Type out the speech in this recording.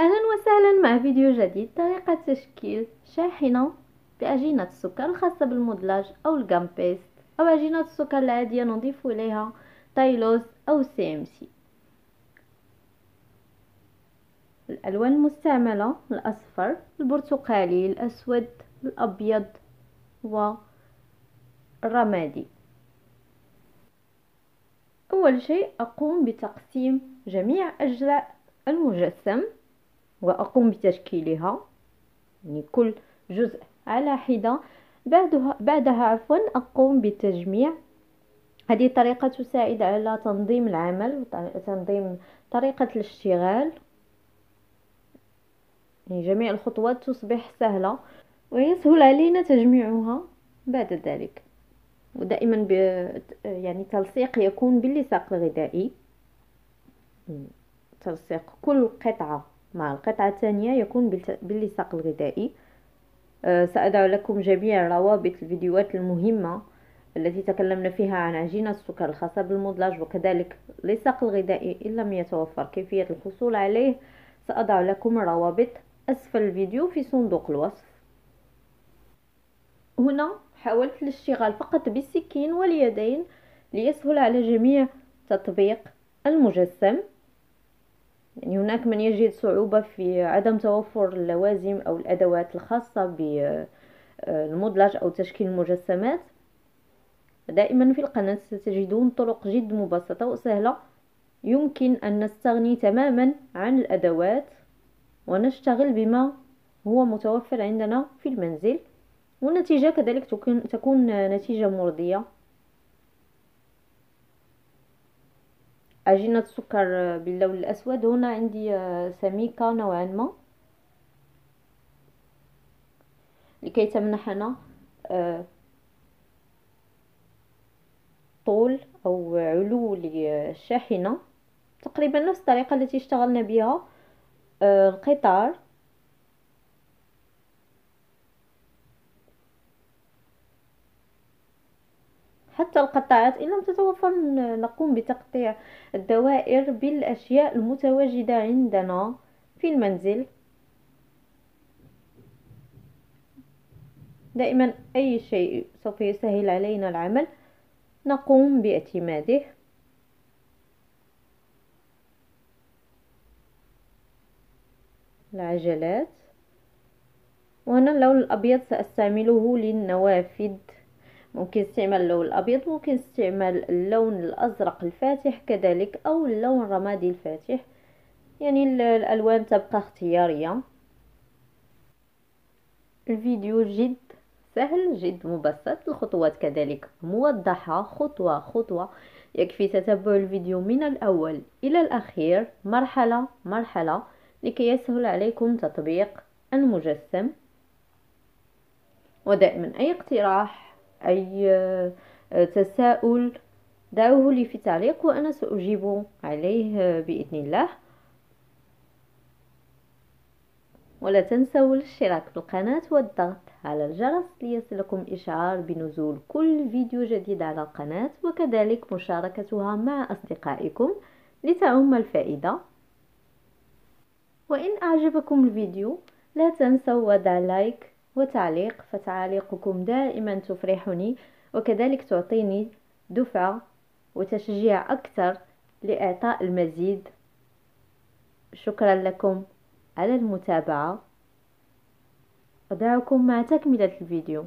أهلا وسهلا مع فيديو جديد طريقة تشكيل شاحنة بعجينة السكر الخاصة بالمدلج أو الجامبيست أو عجينة السكر العادية نضيف إليها تايلوز أو سي ام سي الألوان المستعملة الأصفر البرتقالي الأسود الأبيض والرمادي أول شيء أقوم بتقسيم جميع أجزاء المجسم وأقوم بتشكيلها يعني كل جزء على حدة بعدها, بعدها عفوا أقوم بتجميع هذه الطريقة تساعد على تنظيم العمل وتنظيم طريقة الاشتغال يعني جميع الخطوات تصبح سهلة ويسهل علينا تجميعها بعد ذلك ودائما ب... يعني تلصيق يكون باللصاق الغذائي تلصيق كل قطعة مع القطعة الثانية يكون باللصاق الغذائي أه، سأضع لكم جميع روابط الفيديوهات المهمة التي تكلمنا فيها عن عجينة السكر الخاصة بالمدلج وكذلك اللصاق الغذائي إن لم يتوفر كيفية الحصول عليه سأضع لكم الروابط أسفل الفيديو في صندوق الوصف هنا حاولت الاشتغال فقط بالسكين واليدين ليسهل على جميع تطبيق المجسم يعني هناك من يجد صعوبة في عدم توفر اللوازم أو الأدوات الخاصة بالمدلج آه، أو تشكيل المجسمات دائما في القناة ستجدون طرق جد مبسطة وسهلة يمكن أن نستغني تماما عن الأدوات ونشتغل بما هو متوفر عندنا في المنزل والنتيجة كذلك تكون نتيجة مرضية عجينة سكر باللون الأسود هنا عندي آه، سميكة نوعا ما لكي تمنحنا آه، طول أو علو للشاحنة تقريبا نفس الطريقة التي اشتغلنا بها آه، القطار حتى القطاعات إن لم تتوفر نقوم بتقطيع الدوائر بالأشياء المتواجدة عندنا في المنزل دائما أي شيء سوف يسهل علينا العمل نقوم باعتماده العجلات وهنا اللون الأبيض سأستعمله للنوافذ ممكن استعمال اللون الابيض ممكن استعمال اللون الازرق الفاتح كذلك او اللون الرمادي الفاتح يعني الالوان تبقى اختياريه الفيديو جد سهل جد مبسط الخطوات كذلك موضحة خطوة خطوة يكفي تتبع الفيديو من الأول إلى الأخير مرحلة مرحلة لكي يسهل عليكم تطبيق المجسم ودائما أي اقتراح أي آه، تساؤل دعوه لي في تعليق وأنا سأجيب عليه بإذن الله ولا تنسوا الاشتراك في القناة والضغط على الجرس ليصلكم إشعار بنزول كل فيديو جديد على القناة وكذلك مشاركتها مع أصدقائكم لتعم الفائدة وإن أعجبكم الفيديو لا تنسوا وضع لايك وتعليق فتعاليقكم دائما تفرحني وكذلك تعطيني دفعة وتشجيع أكثر لإعطاء المزيد شكرا لكم على المتابعة أدعوكم مع تكملة الفيديو